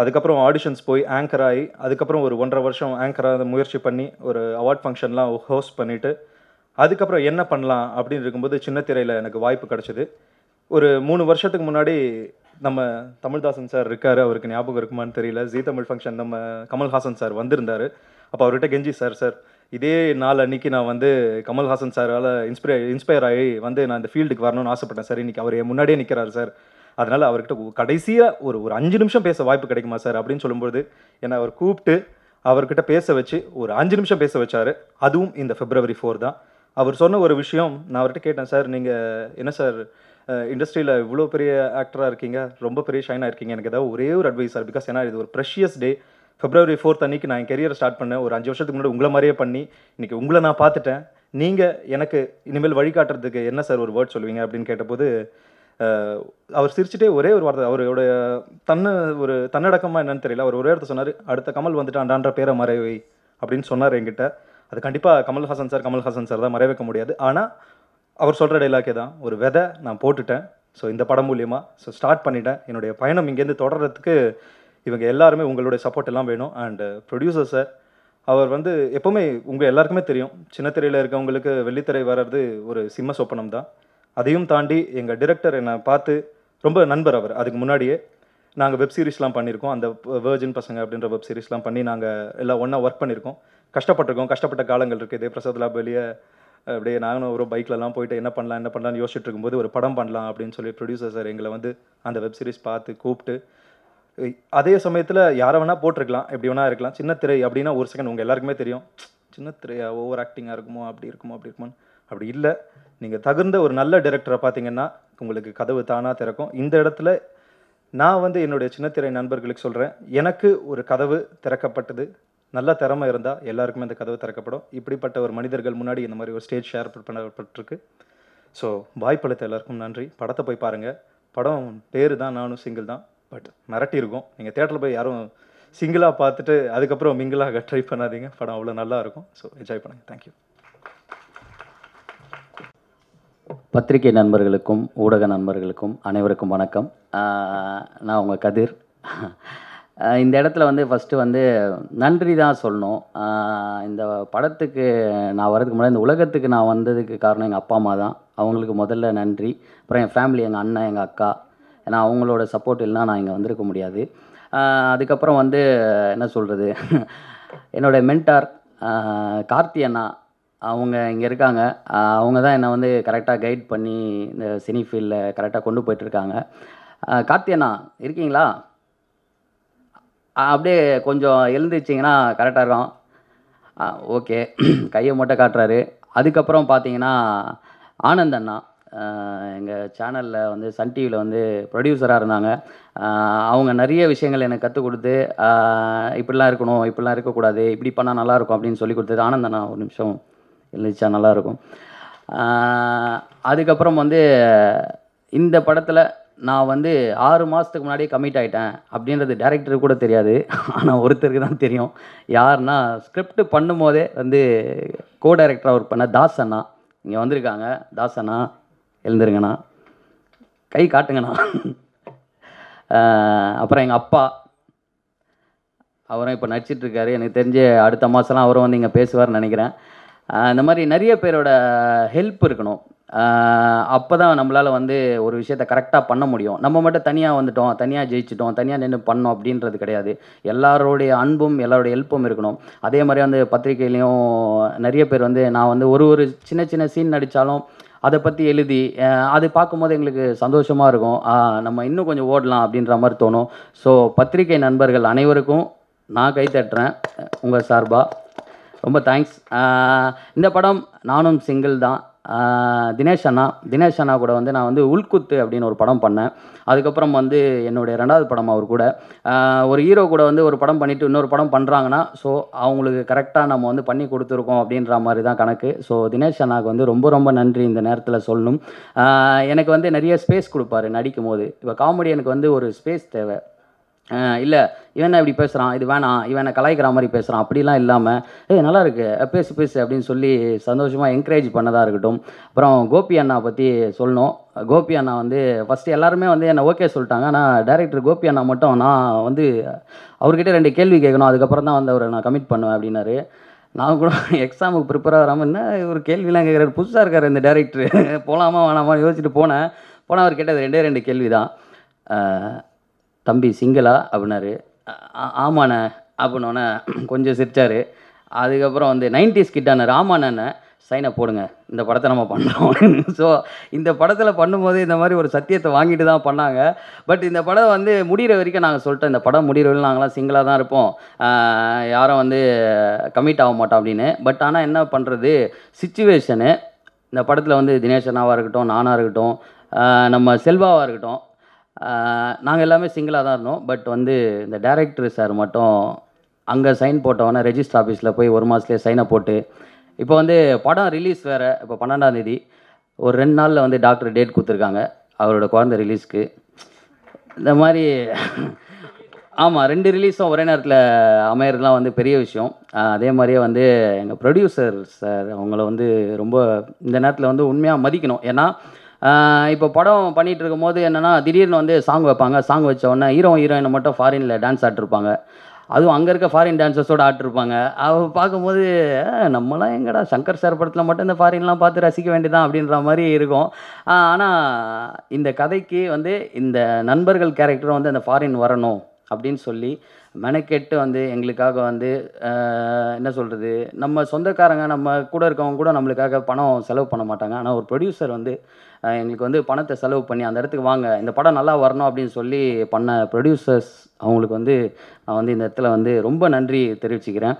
அதுக்கப்புறம் ஆடிஷன்ஸ் போய் ஆங்கர் ஆகி அதுக்கப்புறம் ஒரு ஒன்றரை வருஷம் ஆங்கராக முயற்சி பண்ணி ஒரு அவார்ட் ஃபங்க்ஷன்லாம் ஹோஸ்ட் பண்ணிவிட்டு அதுக்கப்புறம் என்ன பண்ணலாம் அப்படின்னு இருக்கும்போது சின்ன திரையில் எனக்கு வாய்ப்பு கிடச்சிது ஒரு மூணு வருஷத்துக்கு முன்னாடி நம்ம தமிழ்தாசன் சார் இருக்கார் அவருக்கு ஞாபகம் இருக்குமான்னு தெரியல ஜி தமிழ் ஃபங்க்ஷன் நம்ம கமல்ஹாசன் சார் வந்திருந்தார் அப்போ அவர்கிட்ட கெஞ்சி சார் சார் இதே நாள் அன்னைக்கு நான் வந்து கமல்ஹாசன் சாரால் இன்ஸ்பை இன்ஸ்பயர் ஆகி வந்து நான் இந்த ஃபீல்டுக்கு வரணும்னு ஆசைப்பட்டேன் சார் இன்னைக்கு அவர் முன்னாடியே நிற்கிறார் சார் அதனால் அவர்கிட்ட கடைசியாக ஒரு ஒரு அஞ்சு நிமிஷம் பேச வாய்ப்பு கிடைக்குமா சார் அப்படின்னு சொல்லும்போது என்னை அவர் கூப்பிட்டு அவர்கிட்ட பேச வச்சு ஒரு அஞ்சு நிமிஷம் பேச வச்சார் அதுவும் இந்த ஃபிப்ரவரி ஃபோர் தான் அவர் சொன்ன ஒரு விஷயம் நான் அவர்கிட்ட கேட்டேன் சார் நீங்கள் என்ன சார் இண்டஸ்ட்ரியில் இவ்வளோ பெரிய ஆக்டராக இருக்கீங்க ரொம்ப பெரிய ஷைனாக இருக்கீங்க எனக்கு ஏதாவது ஒரே ஒரு அட்வைஸ் சார் பிகாஸ் ஏன்னா இது ஒரு ப்ரெஷியஸ் டே பிப்ரவரி ஃபோர்த் அன்றைக்கி நான் என் கெரியரை ஸ்டார்ட் பண்ணேன் ஒரு அஞ்சு வருஷத்துக்கு முன்னாடி உங்களை மாதிரியே பண்ணி இன்றைக்கி உங்களை நான் பார்த்துட்டேன் நீங்கள் எனக்கு இனிமேல் வழிகாட்டுறதுக்கு என்ன சார் ஒரு வேர்ட் சொல்லுவீங்க அப்படின்னு கேட்டபோது அவர் சிரிச்சுட்டே ஒரே ஒரு வார்த்தை அவரோட தன்னை ஒரு தன்னடக்கமாக என்னன்னு தெரியல அவர் ஒரே இடத்த சொன்னார் அடுத்த கமல் வந்துட்டு வந்துட்டாண்டான்ற பேரை மறைவை அப்படின்னு சொன்னார் என்கிட்ட அது கண்டிப்பாக கமல்ஹாசன் சார் கமல்ஹாசன் சார் தான் மறைவைக்க முடியாது ஆனால் அவர் சொல்கிற டைலாக்கே தான் ஒரு விதை நான் போட்டுட்டேன் ஸோ இந்த படம் மூலியமாக ஸோ ஸ்டார்ட் பண்ணிட்டேன் என்னுடைய பயணம் இங்கேருந்து தொடர்றதுக்கு இவங்க எல்லாருமே உங்களுடைய சப்போர்ட் எல்லாம் வேணும் அண்டு ப்ரொடியூசர் சார் அவர் வந்து எப்போவுமே உங்கள் எல்லாருக்குமே தெரியும் சின்னத்திரையில் இருக்கவங்களுக்கு வெள்ளித்திரை வர்றது ஒரு சிம்ம சொப்பனம் தான் அதையும் தாண்டி எங்கள் டிரெக்டர் என்னை பார்த்து ரொம்ப நண்பர் அவர் அதுக்கு முன்னாடியே நாங்கள் வெப் சீரிஸ்லாம் பண்ணியிருக்கோம் அந்த வேர்ஜின் பசங்க அப்படின்ற வெப் சீரிஸ்லாம் பண்ணி நாங்கள் எல்லாம் ஒன்றா ஒர்க் பண்ணியிருக்கோம் கஷ்டப்பட்டிருக்கோம் கஷ்டப்பட்ட காலங்கள் இருக்குது இதே பிரசாத் வெளியே அப்படியே நானும் ஒரு பைக்லலாம் போயிட்டு என்ன பண்ணலாம் என்ன பண்ணலாம்னு யோசிச்சுட்டு இருக்கும்போது ஒரு படம் பண்ணலாம் அப்படின்னு சொல்லி ப்ரொடியூசர் சார் எங்களை வந்து அந்த வெப் சீரிஸ் பார்த்து கூப்பிட்டு அதே சமயத்தில் யாரை வேணால் போட்டிருக்கலாம் எப்படி வேணா இருக்கலாம் சின்ன திரை அப்படின்னா ஒரு செகண்ட் உங்கள் எல்லாருக்குமே தெரியும் சின்ன திரையா ஓவர் ஆக்டிங்காக இருக்குமோ அப்படி இருக்குமோ அப்படி இருக்குமோ அப்படி இல்லை நீங்கள் தகுந்த ஒரு நல்ல டேரக்டரை பார்த்தீங்கன்னா உங்களுக்கு கதவு தானாக திறக்கும் இந்த இடத்துல நான் வந்து என்னுடைய சின்னத்திரை நண்பர்களுக்கு சொல்கிறேன் எனக்கு ஒரு கதவு திறக்கப்பட்டது நல்ல திறமை இருந்தால் எல்லாருக்குமே அந்த கதவு திறக்கப்படும் இப்படிப்பட்ட ஒரு மனிதர்கள் முன்னாடி இந்த மாதிரி ஒரு ஸ்டேஜ் ஷேர் பண்ணப்பட்டிருக்கு ஸோ வாய்ப்பளித்த எல்லாருக்கும் நன்றி படத்தை போய் பாருங்கள் படம் பேர் தான் நானும் சிங்கிள் தான் பட் இருக்கும் நீங்கள் தேட்டரில் போய் யாரும் சிங்கிளாக பார்த்துட்டு அதுக்கப்புறம் மிங்கிளாக ட்ரை பண்ணாதீங்க படம் அவ்வளோ நல்லா இருக்கும் ஸோ என்ஜாய் பண்ணுங்கள் தேங்க்யூ பத்திரிகை நண்பர்களுக்கும் ஊடக நண்பர்களுக்கும் அனைவருக்கும் வணக்கம் நான் உங்கள் கதிர் இந்த இடத்துல வந்து ஃபஸ்ட்டு வந்து நன்றி தான் சொல்லணும் இந்த படத்துக்கு நான் வரதுக்கு முன்னாடி இந்த உலகத்துக்கு நான் வந்ததுக்கு காரணம் எங்கள் அப்பா அம்மா தான் அவங்களுக்கு முதல்ல நன்றி அப்புறம் என் ஃபேமிலி எங்கள் அண்ணன் எங்கள் அக்கா ஏன்னா அவங்களோட சப்போர்ட் இல்லைனா நான் இங்கே வந்திருக்க முடியாது அதுக்கப்புறம் வந்து என்ன சொல்கிறது [laughs] என்னோடய மென்டார் கார்த்தி அண்ணா அவங்க இங்கே இருக்காங்க அவங்க தான் என்னை வந்து கரெக்டாக கைட் பண்ணி இந்த சினி ஃபீல்டில் கரெக்டாக கொண்டு போயிட்டுருக்காங்க கார்த்தி அண்ணா இருக்கீங்களா அப்படியே கொஞ்சம் எழுந்துச்சிங்கன்னா கரெக்டாக இருக்கும் ஓகே [clears throat] கையை மட்டும் காட்டுறாரு அதுக்கப்புறம் பார்த்தீங்கன்னா ஆனந்த் அண்ணா எங்கள் சேனலில் வந்து சன் டிவியில் வந்து ப்ரொடியூசராக இருந்தாங்க அவங்க நிறைய விஷயங்கள் எனக்கு கற்றுக் கொடுத்து இப்படிலாம் இருக்கணும் இப்படிலாம் இருக்கக்கூடாது இப்படி பண்ணால் நல்லாயிருக்கும் அப்படின்னு சொல்லி கொடுத்தது ஆனந்தண்ணா ஒரு நிமிஷம் எழுந்திரிச்சா நல்லாயிருக்கும் அதுக்கப்புறம் வந்து இந்த படத்தில் நான் வந்து ஆறு மாதத்துக்கு முன்னாடியே கமிட் ஆகிட்டேன் அப்படின்றது டேரக்டருக்கு கூட தெரியாது ஆனால் ஒருத்தருக்கு தான் தெரியும் யாருன்னா ஸ்கிரிப்ட் பண்ணும்போதே வந்து கோ டைரக்டராக ஒர்க் பண்ண தாஸ் அண்ணா இங்கே வந்திருக்காங்க தாஸ் அண்ணா எழுந்துருங்கண்ணா கை காட்டுங்கண்ணா அப்புறம் எங்கள் அப்பா அவரும் இப்போ நடிச்சிட்ருக்காரு எனக்கு தெரிஞ்சு அடுத்த மாதம்லாம் அவரும் வந்து இங்கே பேசுவார்னு நினைக்கிறேன் இந்த மாதிரி நிறைய பேரோட ஹெல்ப் இருக்கணும் அப்போ தான் நம்மளால் வந்து ஒரு விஷயத்த கரெக்டாக பண்ண முடியும் நம்ம மட்டும் தனியாக வந்துட்டோம் தனியாக ஜெயிச்சிட்டோம் தனியாக நின்று பண்ணோம் அப்படின்றது கிடையாது எல்லாருடைய அன்பும் எல்லாருடைய ஹெல்ப்பும் இருக்கணும் அதே மாதிரி வந்து பத்திரிகையிலையும் நிறைய பேர் வந்து நான் வந்து ஒரு ஒரு சின்ன சின்ன சீன் நடித்தாலும் அதை பற்றி எழுதி அது பார்க்கும்போது எங்களுக்கு சந்தோஷமாக இருக்கும் நம்ம இன்னும் கொஞ்சம் ஓடலாம் அப்படின்ற மாதிரி தோணும் ஸோ பத்திரிகை நண்பர்கள் அனைவருக்கும் நான் கை தட்டுறேன் உங்கள் சார்பாக ரொம்ப தேங்க்ஸ் இந்த படம் நானும் சிங்கிள் தான் தினேஷ் அண்ணா தினேஷ் அண்ணா கூட வந்து நான் வந்து உள்குத்து அப்படின்னு ஒரு படம் பண்ணேன் அதுக்கப்புறம் வந்து என்னுடைய ரெண்டாவது படம் அவர் கூட ஒரு ஹீரோ கூட வந்து ஒரு படம் பண்ணிவிட்டு இன்னொரு படம் பண்ணுறாங்கன்னா ஸோ அவங்களுக்கு கரெக்டாக நம்ம வந்து பண்ணி கொடுத்துருக்கோம் அப்படின்ற மாதிரி தான் கணக்கு ஸோ தினேஷ் அண்ணாவுக்கு வந்து ரொம்ப ரொம்ப நன்றி இந்த நேரத்தில் சொல்லணும் எனக்கு வந்து நிறைய ஸ்பேஸ் கொடுப்பாரு நடிக்கும் போது இப்போ காமெடி எனக்கு வந்து ஒரு ஸ்பேஸ் தேவை இல்லை இவனை இப்படி பேசுகிறான் இது வேணாம் இவனை கலாய்க்கிற மாதிரி பேசுகிறான் அப்படிலாம் இல்லாமல் ஏ நல்லா இருக்கு பேசு பேசு அப்படின்னு சொல்லி சந்தோஷமாக என்கரேஜ் பண்ணதாக இருக்கட்டும் அப்புறம் கோபி அண்ணா பற்றி சொல்லணும் கோபி அண்ணா வந்து ஃபஸ்ட்டு எல்லாருமே வந்து என்னை ஓகே சொல்லிட்டாங்க ஆனால் டேரக்டர் கோபி அண்ணா மட்டும் நான் வந்து அவர்கிட்ட ரெண்டு கேள்வி கேட்கணும் அதுக்கப்புறம் தான் வந்து அவரை நான் கமிட் பண்ணுவேன் அப்படின்னாரு நான் கூட எக்ஸாமுக்கு ப்ரிப்பேர் ஆகாமல் என்ன ஒரு கேள்விலாம் கேட்குறாரு புதுசாக இருக்கார் இந்த டேரக்டர் போகலாமா வேணாமா யோசிச்சுட்டு போனேன் போனால் அவர் கேட்டது ரெண்டே ரெண்டு கேள்வி தான் தம்பி சிங்கிளா அப்படின்னாரு ஆமாண்ணே அப்படின்னோடனே கொஞ்சம் சிரித்தார் அதுக்கப்புறம் வந்து நைன்டிஸ் கிட்டான ஆமாண்ணே சைனை போடுங்க இந்த படத்தை நம்ம பண்ணுறோம் ஸோ [laughs] இந்த படத்தில் பண்ணும்போது இந்த மாதிரி ஒரு சத்தியத்தை வாங்கிட்டு தான் பண்ணாங்க பட் இந்த படம் வந்து முடிகிற வரைக்கும் நாங்கள் சொல்லிட்டோம் இந்த படம் முடிகிற வரைக்கும் நாங்களாம் சிங்கிளாக தான் இருப்போம் யாரும் வந்து கமிட் ஆக மாட்டோம் அப்படின்னு பட் ஆனால் என்ன பண்ணுறது சுச்சுவேஷனு இந்த படத்தில் வந்து தினேஷ் அண்ணாவாக இருக்கட்டும் நானாக இருக்கட்டும் நம்ம செல்வாவாக இருக்கட்டும் நாங்கள் எல்லாமே சிங்கிளாக தான் இருந்தோம் பட் வந்து இந்த டேரக்டர் சார் மட்டும் அங்கே சைன் போட்டவொடனே ரெஜிஸ்டர் ஆஃபீஸில் போய் ஒரு மாதத்துலேயே சைனை போட்டு இப்போ வந்து படம் ரிலீஸ் வேறு இப்போ பன்னெண்டாந்தேதி ஒரு ரெண்டு நாளில் வந்து டாக்டர் டேட் கொடுத்துருக்காங்க அவரோட குழந்த ரிலீஸ்க்கு இந்த மாதிரி ஆமாம் ரெண்டு ரிலீஸும் ஒரே நேரத்தில் அமையிறதுலாம் வந்து பெரிய விஷயம் அதே மாதிரியே வந்து எங்கள் ப்ரொடியூசர் சார் அவங்கள வந்து ரொம்ப இந்த நேரத்தில் வந்து உண்மையாக மதிக்கணும் ஏன்னா இப்போ படம் பண்ணிகிட்டு இருக்கும் போது என்னென்னா திடீர்னு வந்து சாங் வைப்பாங்க சாங் வச்ச உடனே ஹீரோ ஹீரோயினை மட்டும் ஃபாரினில் டான்ஸ் ஆட்டிருப்பாங்க அதுவும் அங்கே இருக்க ஃபாரின் டான்சர்ஸோடு ஆட்டிருப்பாங்க அவள் பார்க்கும்போது நம்மளாம் எங்கடா சங்கர் சார் படத்தில் மட்டும் இந்த ஃபாரின்லாம் பார்த்து ரசிக்க வேண்டியதான் அப்படின்ற மாதிரி இருக்கும் ஆனால் இந்த கதைக்கு வந்து இந்த நண்பர்கள் கேரக்டரும் வந்து அந்த ஃபாரின் வரணும் அப்படின்னு சொல்லி மெனக்கெட்டு வந்து எங்களுக்காக வந்து என்ன சொல்கிறது நம்ம சொந்தக்காரங்க நம்ம கூட இருக்கவங்க கூட நம்மளுக்காக பணம் செலவு பண்ண மாட்டாங்க ஆனால் ஒரு ப்ரொடியூசர் வந்து எங்களுக்கு வந்து பணத்தை செலவு பண்ணி அந்த இடத்துக்கு வாங்க இந்த படம் நல்லா வரணும் அப்படின்னு சொல்லி பண்ண ப்ரொடியூசர்ஸ் அவங்களுக்கு வந்து நான் வந்து இந்த இடத்துல வந்து ரொம்ப நன்றி தெரிவிச்சுக்கிறேன்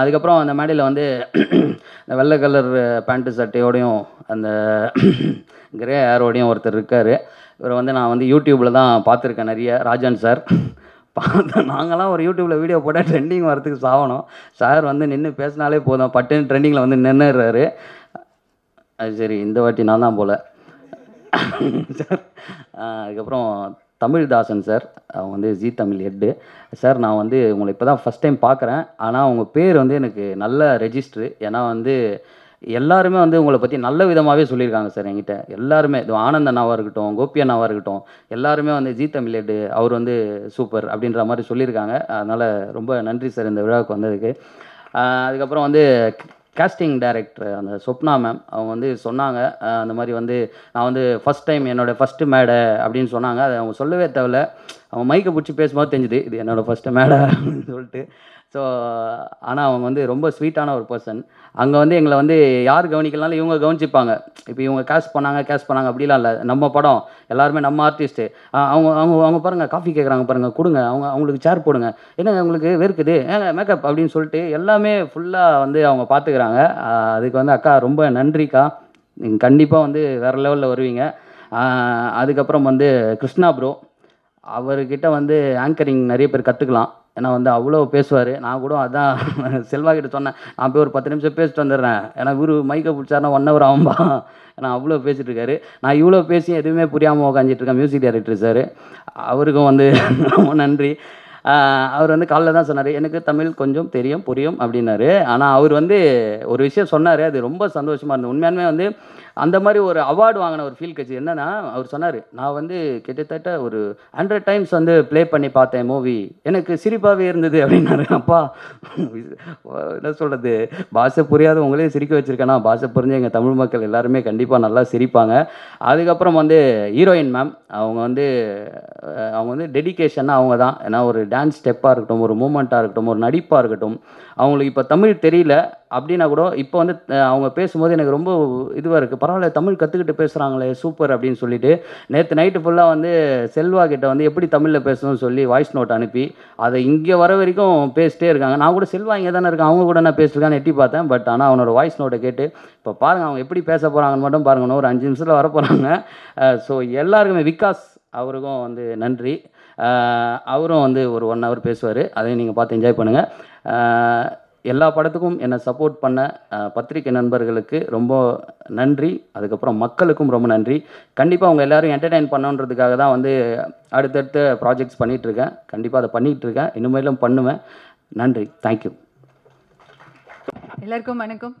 அதுக்கப்புறம் அந்த மேடையில் வந்து [clears throat] இந்த வெள்ளை கலர் பேண்ட்டு சட்டையோடையும் அந்த கிரே [clears throat] ஏரோடையும் ஒருத்தர் இருக்கார் இவரை வந்து நான் வந்து யூடியூப்பில் தான் பார்த்துருக்கேன் நிறைய ராஜன் சார் பார்த்தா நாங்களாம் ஒரு யூடியூப்பில் வீடியோ போட்டால் ட்ரெண்டிங் வரத்துக்கு சாகணும் சார் வந்து நின்று பேசினாலே போதும் பட்டுன்னு ட்ரெண்டிங்கில் வந்து நின்றுடுறாரு அது சரி இந்த வாட்டி நான் தான் போல் சார் அதுக்கப்புறம் தமிழ்தாசன் சார் அவங்க வந்து ஜி தமிழ் ஹெட்டு சார் நான் வந்து உங்களை இப்போ தான் ஃபஸ்ட் டைம் பார்க்குறேன் ஆனால் உங்கள் பேர் வந்து எனக்கு நல்ல ரெஜிஸ்ட்ரு ஏன்னா வந்து எல்லாருமே வந்து உங்களை பற்றி நல்ல விதமாகவே சொல்லியிருக்காங்க சார் என்கிட்ட எல்லாருமே இது ஆனந்த அண்ணாவாக இருக்கட்டும் கோபி அண்ணாவாக இருக்கட்டும் எல்லாருமே வந்து ஜி ஹெட்டு அவர் வந்து சூப்பர் அப்படின்ற மாதிரி சொல்லியிருக்காங்க அதனால் ரொம்ப நன்றி சார் இந்த விழாவுக்கு வந்ததுக்கு அதுக்கப்புறம் வந்து கேஸ்டிங் டைரக்டர் அந்த சொப்னா மேம் அவங்க வந்து சொன்னாங்க அந்த மாதிரி வந்து நான் வந்து ஃபஸ்ட் டைம் என்னோடய ஃபஸ்ட்டு மேடை அப்படின்னு சொன்னாங்க அதை அவங்க சொல்லவே தேவையில்ல அவன் மைக்கை பிடிச்சி பேசும்போது தெரிஞ்சுது இது என்னோடய ஃபஸ்ட்டு மேடை அப்படின்னு சொல்லிட்டு ஸோ ஆனால் அவங்க வந்து ரொம்ப ஸ்வீட்டான ஒரு பர்சன் அங்கே வந்து எங்களை வந்து யார் கவனிக்கலனாலும் இவங்க கவனிச்சுப்பாங்க இப்போ இவங்க கேஷ் பண்ணாங்க கேஷ் பண்ணாங்க அப்படிலாம் இல்லை நம்ம படம் எல்லாருமே நம்ம ஆர்டிஸ்ட்டு அவங்க அவங்க அவங்க பாருங்கள் காஃபி கேட்குறாங்க பாருங்கள் கொடுங்க அவங்க அவங்களுக்கு சேர் போடுங்க என்னங்க அவங்களுக்கு வெறுக்குது ஏங்க மேக்கப் அப்படின்னு சொல்லிட்டு எல்லாமே ஃபுல்லாக வந்து அவங்க பார்த்துக்கிறாங்க அதுக்கு வந்து அக்கா ரொம்ப நன்றிக்கா நீங்கள் கண்டிப்பாக வந்து வேறு லெவலில் வருவீங்க அதுக்கப்புறம் வந்து கிருஷ்ணா ப்ரோ அவர்கிட்ட வந்து ஆங்கரிங் நிறைய பேர் கற்றுக்கலாம் ஏன்னா வந்து அவ்வளோ பேசுவார் நான் கூட அதான் [laughs] செல்வா கிட்ட சொன்னேன் நான் போய் ஒரு பத்து நிமிஷம் பேசிட்டு வந்துடுறேன் ஏன்னா இவரு மைக்கை பிடிச்சாருன்னா ஒன் ஹவர் ஆகும்பா ஏன்னா அவ்வளோ பேசிகிட்டு இருக்காரு நான் இவ்வளோ பேசி எதுவுமே புரியாமல் உட்காந்துட்டு இருக்கேன் மியூசிக் டைரக்டர் சார் அவருக்கும் வந்து [laughs] ரொம்ப நன்றி அவர் வந்து காலைல தான் சொன்னார் எனக்கு தமிழ் கொஞ்சம் தெரியும் புரியும் அப்படின்னாரு ஆனால் அவர் வந்து ஒரு விஷயம் சொன்னார் அது ரொம்ப சந்தோஷமாக இருந்தது உண்மையானுமே வந்து அந்த மாதிரி ஒரு அவார்டு வாங்கின ஒரு ஃபீல் கட்சி என்னன்னா அவர் சொன்னார் நான் வந்து கிட்டத்தட்ட ஒரு ஹண்ட்ரட் டைம்ஸ் வந்து ப்ளே பண்ணி பார்த்தேன் மூவி எனக்கு சிரிப்பாகவே இருந்தது அப்படின்னாரு அப்பா என்ன சொல்கிறது பாஷை புரியாத உங்களையும் சிரிக்க வச்சுருக்கேனா பாஷை புரிஞ்சு எங்கள் தமிழ் மக்கள் எல்லாருமே கண்டிப்பாக நல்லா சிரிப்பாங்க அதுக்கப்புறம் வந்து ஹீரோயின் மேம் அவங்க வந்து அவங்க வந்து டெடிக்கேஷன்னா அவங்க தான் ஏன்னா ஒரு டான்ஸ் ஸ்டெப்பாக இருக்கட்டும் ஒரு மூமெண்ட்டாக இருக்கட்டும் ஒரு நடிப்பாக இருக்கட்டும் அவங்களுக்கு இப்போ தமிழ் தெரியல அப்படின்னா கூட இப்போ வந்து அவங்க பேசும்போது எனக்கு ரொம்ப இதுவாக இருக்குது பரவாயில்ல தமிழ் கற்றுக்கிட்டு பேசுகிறாங்களே சூப்பர் அப்படின்னு சொல்லிட்டு நேற்று நைட்டு ஃபுல்லாக வந்து செல்வா கிட்ட வந்து எப்படி தமிழில் பேசணும்னு சொல்லி வாய்ஸ் நோட் அனுப்பி அதை இங்கே வர வரைக்கும் பேசிட்டே இருக்காங்க நான் கூட செல்வா இங்கே தானே இருக்கேன் அவங்க கூட நான் பேசியிருக்கேன் எட்டி பார்த்தேன் பட் ஆனால் அவனோட வாய்ஸ் நோட்டை கேட்டு இப்போ பாருங்கள் அவங்க எப்படி பேச போகிறாங்கன்னு மட்டும் பாருங்கன்னு ஒரு அஞ்சு நிமிஷத்தில் வர போகிறாங்க ஸோ எல்லாருக்குமே விகாஸ் அவருக்கும் வந்து நன்றி அவரும் வந்து ஒரு ஒன் ஹவர் பேசுவார் அதையும் நீங்கள் பார்த்து என்ஜாய் பண்ணுங்கள் எல்லா படத்துக்கும் என்னை சப்போர்ட் பண்ண பத்திரிக்கை நண்பர்களுக்கு ரொம்ப நன்றி அதுக்கப்புறம் மக்களுக்கும் ரொம்ப நன்றி கண்டிப்பாக அவங்க எல்லோரும் என்டர்டைன் பண்ணணுன்றதுக்காக தான் வந்து அடுத்தடுத்த ப்ராஜெக்ட்ஸ் பண்ணிகிட்ருக்கேன் கண்டிப்பாக அதை பண்ணிகிட்ருக்கேன் இனிமேலும் பண்ணுவேன் நன்றி தேங்க்யூ எல்லாருக்கும் வணக்கம்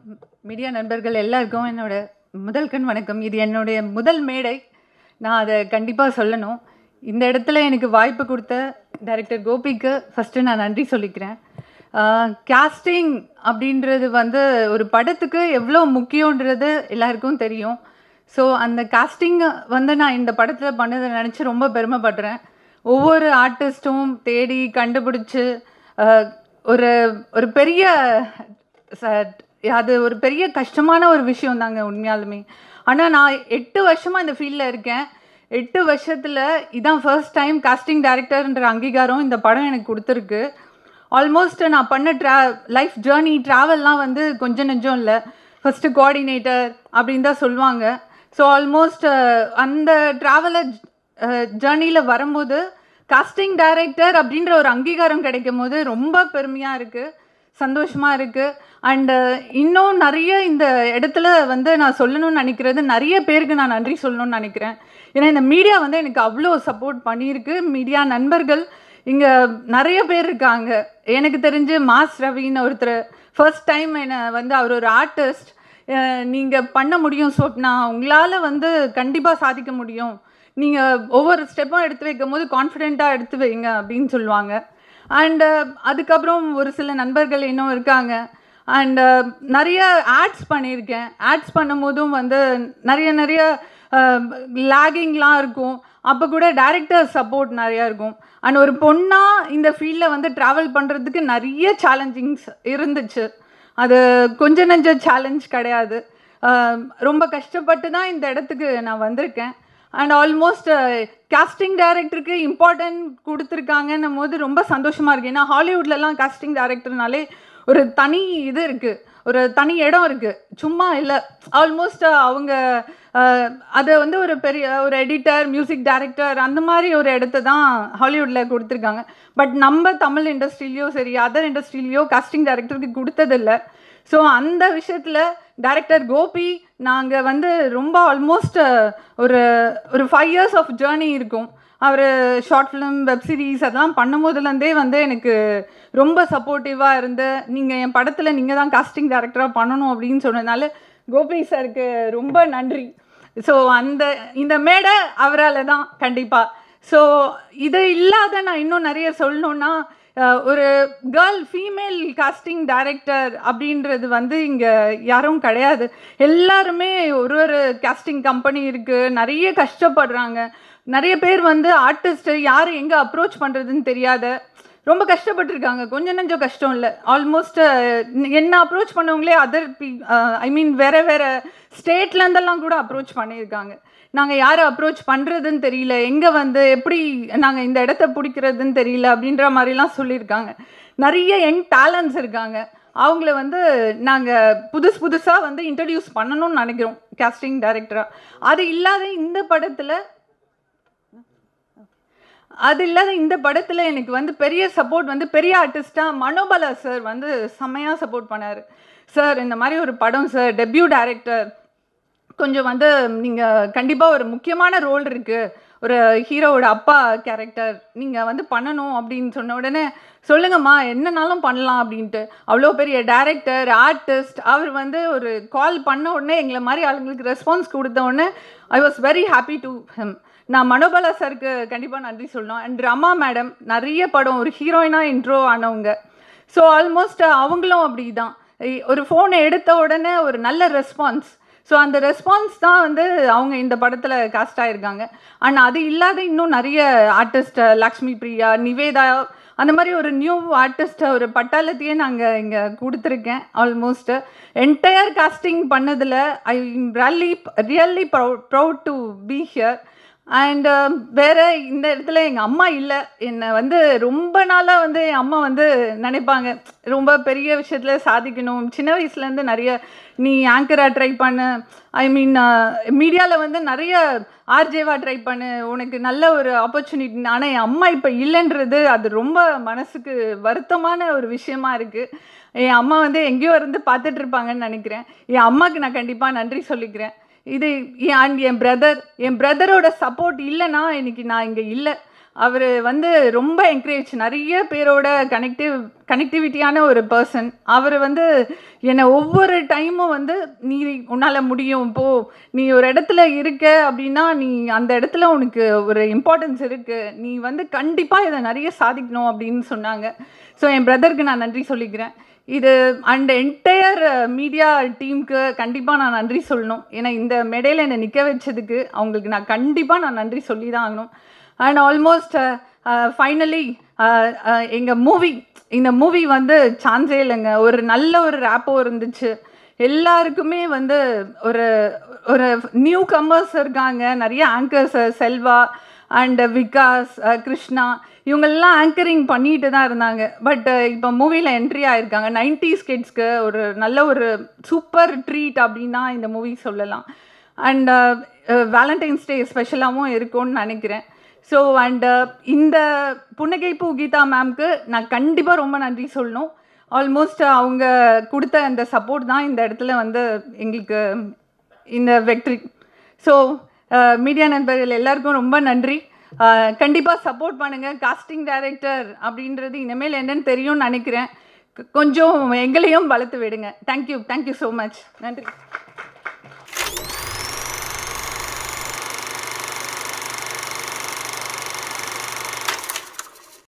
மீடியா நண்பர்கள் எல்லாருக்கும் என்னோட முதல் கண் வணக்கம் இது என்னுடைய முதல் மேடை நான் அதை கண்டிப்பாக சொல்லணும் இந்த இடத்துல எனக்கு வாய்ப்பு கொடுத்த டைரக்டர் கோபிக்கு ஃபஸ்ட்டு நான் நன்றி சொல்லிக்கிறேன் கேஸ்டிங் அப்படின்றது வந்து ஒரு படத்துக்கு எவ்வளோ முக்கியன்றது எல்லாருக்கும் தெரியும் ஸோ அந்த கேஸ்டிங்கை வந்து நான் இந்த படத்தில் பண்ணதை நினச்சி ரொம்ப பெருமைப்படுறேன் ஒவ்வொரு ஆர்டிஸ்ட்டும் தேடி கண்டுபிடிச்சி ஒரு ஒரு பெரிய அது ஒரு பெரிய கஷ்டமான ஒரு விஷயம் தாங்க உண்மையாலுமே ஆனால் நான் எட்டு வருஷமாக இந்த ஃபீல்டில் இருக்கேன் எட்டு வருஷத்தில் இதான் ஃபர்ஸ்ட் டைம் காஸ்டிங் டைரக்டர்ன்ற அங்கீகாரம் இந்த படம் எனக்கு கொடுத்துருக்கு ஆல்மோஸ்ட் நான் பண்ண ட்ரா லைஃப் ஜேர்னி ட்ராவல்லாம் வந்து கொஞ்சம் நெஞ்சம் இல்லை ஃபஸ்ட்டு கோஆர்டினேட்டர் அப்படின்னு தான் சொல்லுவாங்க ஸோ ஆல்மோஸ்ட் அந்த ட்ராவலை ஜேர்னியில் வரும்போது காஸ்டிங் டைரக்டர் அப்படின்ற ஒரு அங்கீகாரம் கிடைக்கும் போது ரொம்ப பெருமையாக இருக்குது சந்தோஷமாக இருக்குது அண்டு இன்னும் நிறைய இந்த இடத்துல வந்து நான் சொல்லணும்னு நினைக்கிறது நிறைய பேருக்கு நான் நன்றி சொல்லணும்னு நினைக்கிறேன் ஏன்னா இந்த மீடியா வந்து எனக்கு அவ்வளோ சப்போர்ட் பண்ணியிருக்கு மீடியா நண்பர்கள் இங்கே நிறைய பேர் இருக்காங்க எனக்கு தெரிஞ்சு மாஸ் ரவின்னு ஒருத்தர் ஃபர்ஸ்ட் டைம் என்னை வந்து அவர் ஒரு ஆர்டிஸ்ட் நீங்கள் பண்ண முடியும் ஸ்வப்னா உங்களால் வந்து கண்டிப்பாக சாதிக்க முடியும் நீங்கள் ஒவ்வொரு ஸ்டெப்பும் எடுத்து வைக்கும் போது கான்ஃபிடெண்ட்டாக எடுத்து வைங்க அப்படின்னு சொல்லுவாங்க அண்டு அதுக்கப்புறம் ஒரு சில நண்பர்கள் இன்னும் இருக்காங்க அண்டு நிறைய ஆட்ஸ் பண்ணியிருக்கேன் ஆட்ஸ் பண்ணும்போதும் வந்து நிறைய நிறைய லேகிங்லாம் இருக்கும் அப்போ கூட டேரக்டர் சப்போர்ட் நிறையா இருக்கும் அண்ட் ஒரு பொண்ணாக இந்த ஃபீல்டில் வந்து ட்ராவல் பண்ணுறதுக்கு நிறைய சேலஞ்சிங்ஸ் இருந்துச்சு அது கொஞ்ச நஞ்ச சேலஞ்ச் கிடையாது ரொம்ப கஷ்டப்பட்டு தான் இந்த இடத்துக்கு நான் வந்திருக்கேன் அண்ட் ஆல்மோஸ்ட் காஸ்டிங் டைரக்டருக்கு இம்பார்ட்டன்ட் கொடுத்துருக்காங்கன்னும் போது ரொம்ப சந்தோஷமாக இருக்குது ஏன்னா ஹாலிவுட்லலாம் காஸ்டிங் டைரக்டர்னாலே ஒரு தனி இது இருக்குது ஒரு தனி இடம் இருக்குது சும்மா இல்லை ஆல்மோஸ்ட் அவங்க அதை வந்து ஒரு பெரிய ஒரு எடிட்டர் மியூசிக் டைரக்டர் அந்த மாதிரி ஒரு இடத்த தான் ஹாலிவுட்டில் கொடுத்துருக்காங்க பட் நம்ம தமிழ் இண்டஸ்ட்ரியிலையோ சரி அதர் இண்டஸ்ட்ரிலேயோ காஸ்டிங் டைரக்டருக்கு கொடுத்ததில்லை ஸோ அந்த விஷயத்தில் டைரக்டர் கோபி நாங்கள் வந்து ரொம்ப ஆல்மோஸ்ட் ஒரு ஒரு ஃபைவ் இயர்ஸ் ஆஃப் ஜேர்னி இருக்கும் அவர் ஷார்ட் ஃபிலிம் வெப்சீரிஸ் அதெல்லாம் அதெல்லாம் பண்ணும்போதுலேருந்தே வந்து எனக்கு ரொம்ப சப்போர்ட்டிவாக இருந்து நீங்கள் என் படத்தில் நீங்கள் தான் காஸ்டிங் டேரக்டராக பண்ணணும் அப்படின்னு சொன்னதுனால கோபி சாருக்கு ரொம்ப நன்றி ஸோ அந்த இந்த மேடை அவரால் தான் கண்டிப்பாக ஸோ இது இல்லாத நான் இன்னும் நிறைய சொல்லணுன்னா ஒரு கேர்ள் ஃபீமேல் காஸ்டிங் டைரக்டர் அப்படின்றது வந்து இங்கே யாரும் கிடையாது எல்லாருமே ஒரு ஒரு காஸ்டிங் கம்பெனி இருக்குது நிறைய கஷ்டப்படுறாங்க நிறைய பேர் வந்து ஆர்டிஸ்ட்டு யார் எங்கே அப்ரோச் பண்ணுறதுன்னு தெரியாத ரொம்ப கஷ்டப்பட்டிருக்காங்க கொஞ்சம் நஞ்சம் கஷ்டம் இல்லை ஆல்மோஸ்ட் என்ன அப்ரோச் பண்ணவங்களே அதர் பி ஐ மீன் வேறு வேறு ஸ்டேட்லேருந்தெல்லாம் கூட அப்ரோச் பண்ணியிருக்காங்க நாங்கள் யாரை அப்ரோச் பண்ணுறதுன்னு தெரியல எங்கே வந்து எப்படி நாங்கள் இந்த இடத்த பிடிக்கிறதுன்னு தெரியல அப்படின்ற மாதிரிலாம் சொல்லியிருக்காங்க நிறைய யங் டேலண்ட்ஸ் இருக்காங்க அவங்கள வந்து நாங்கள் புதுசு புதுசாக வந்து இன்ட்ரடியூஸ் பண்ணணும்னு நினைக்கிறோம் கேஸ்டிங் டைரக்டராக அது இல்லாத இந்த படத்தில் அது இல்லாத இந்த படத்தில் எனக்கு வந்து பெரிய சப்போர்ட் வந்து பெரிய ஆர்டிஸ்டாக மனோபலா சார் வந்து செம்மையாக சப்போர்ட் பண்ணார் சார் இந்த மாதிரி ஒரு படம் சார் டெபியூ டைரக்டர் கொஞ்சம் வந்து நீங்கள் கண்டிப்பாக ஒரு முக்கியமான ரோல் இருக்குது ஒரு ஹீரோவோட அப்பா கேரக்டர் நீங்கள் வந்து பண்ணணும் அப்படின்னு சொன்ன உடனே சொல்லுங்கம்மா என்னன்னாலும் பண்ணலாம் அப்படின்ட்டு அவ்வளோ பெரிய டேரக்டர் ஆர்டிஸ்ட் அவர் வந்து ஒரு கால் பண்ண உடனே எங்களை மாதிரி ஆளுங்களுக்கு ரெஸ்பான்ஸ் கொடுத்த உடனே I was very happy to him நான் மனோபாலா சாருக்கு கண்டிப்பாக நன்றி சொல்லணும் அண்ட் ரமா மேடம் நிறைய படம் ஒரு ஹீரோயினாக இன்ட்ரோ ஆனவங்க ஸோ ஆல்மோஸ்ட் அவங்களும் அப்படி தான் ஒரு ஃபோனை எடுத்த உடனே ஒரு நல்ல ரெஸ்பான்ஸ் ஸோ அந்த ரெஸ்பான்ஸ் தான் வந்து அவங்க இந்த படத்தில் காஸ்ட் ஆகிருக்காங்க அண்ட் அது இல்லாத இன்னும் நிறைய ஆர்டிஸ்ட் லக்ஷ்மி பிரியா நிவேதா அந்த மாதிரி ஒரு நியூ ஆர்டிஸ்ட்டை ஒரு பட்டாளத்தையே நாங்கள் இங்கே கொடுத்துருக்கேன் ஆல்மோஸ்ட்டு என்டையர் காஸ்டிங் பண்ணதில் I really really proud proud to be here and um, வேறு இந்த இடத்துல எங்கள் அம்மா இல்லை என்னை வந்து ரொம்ப நாளாக வந்து என் அம்மா வந்து நினைப்பாங்க ரொம்ப பெரிய விஷயத்தில் சாதிக்கணும் சின்ன வயசுலேருந்து நிறைய நீ ஆங்கராக ட்ரை பண்ணு ஐ மீன் மீடியாவில் வந்து நிறைய ஆர்ஜேவாக ட்ரை பண்ணு உனக்கு நல்ல ஒரு ஆப்பர்ச்சுனிட்டி ஆனால் என் அம்மா இப்போ இல்லைன்றது அது ரொம்ப மனசுக்கு வருத்தமான ஒரு விஷயமா இருக்குது என் அம்மா வந்து எங்கேயோ இருந்து பார்த்துட்ருப்பாங்கன்னு நினைக்கிறேன் என் அம்மாவுக்கு நான் கண்டிப்பாக நன்றி சொல்லிக்கிறேன் இது அண்ட் என் பிரதர் என் பிரதரோட சப்போர்ட் இல்லைன்னா இன்னைக்கு நான் இங்கே இல்லை அவர் வந்து ரொம்ப என்கரேஜ் நிறைய பேரோட கனெக்டிவ் கனெக்டிவிட்டியான ஒரு பர்சன் அவர் வந்து என்னை ஒவ்வொரு டைமும் வந்து நீ உன்னால் முடியும் போ நீ ஒரு இடத்துல இருக்க அப்படின்னா நீ அந்த இடத்துல உனக்கு ஒரு இம்பார்ட்டன்ஸ் இருக்குது நீ வந்து கண்டிப்பாக இதை நிறைய சாதிக்கணும் அப்படின்னு சொன்னாங்க ஸோ என் பிரதருக்கு நான் நன்றி சொல்லிக்கிறேன் இது அண்ட் என்டையர் மீடியா டீமுக்கு கண்டிப்பாக நான் நன்றி சொல்லணும் ஏன்னா இந்த மேடையில் என்னை நிற்க வச்சதுக்கு அவங்களுக்கு நான் கண்டிப்பாக நான் நன்றி சொல்லி தான் ஆகணும் அண்ட் ஆல்மோஸ்ட் ஃபைனலி எங்கள் மூவி இந்த மூவி வந்து சான்ஸே இல்லைங்க ஒரு நல்ல ஒரு ரேப்போ இருந்துச்சு எல்லாருக்குமே வந்து ஒரு ஒரு நியூ கம்மர்ஸ் இருக்காங்க நிறைய anchors uh, Selva and Vikas Krishna இவங்கெல்லாம் ஆங்கரிங் பண்ணிட்டு தான் இருந்தாங்க பட் uh, இப்போ மூவியில் என்ட்ரி ஆகிருக்காங்க நைன்டிஸ் கிட்ஸ்க்கு ஒரு நல்ல ஒரு சூப்பர் ட்ரீட் அப்படின்னா இந்த மூவி சொல்லலாம் அண்ட் வேலண்டைன்ஸ் டே ஸ்பெஷலாகவும் இருக்கும்னு நினைக்கிறேன் ஸோ அண்டு uh, இந்த புன்னகை பூ கீதா மேம்க்கு நான் கண்டிப்பாக ரொம்ப நன்றி சொல்லணும் ஆல்மோஸ்ட் uh, அவங்க கொடுத்த அந்த சப்போர்ட் தான் இந்த இடத்துல வந்து எங்களுக்கு இந்த வெக்ட்ரி ஸோ மீடியா நண்பர்கள் எல்லாருக்கும் ரொம்ப நன்றி கண்டிப்பாக சப்போர்ட் பண்ணுங்கள் காஸ்டிங் டைரக்டர் அப்படின்றது இனிமேல் என்னன்னு தெரியும்னு நினைக்கிறேன் கொஞ்சம் எங்களையும் வளர்த்து விடுங்க தேங்க்யூ தேங்க்யூ ஸோ மச் நன்றி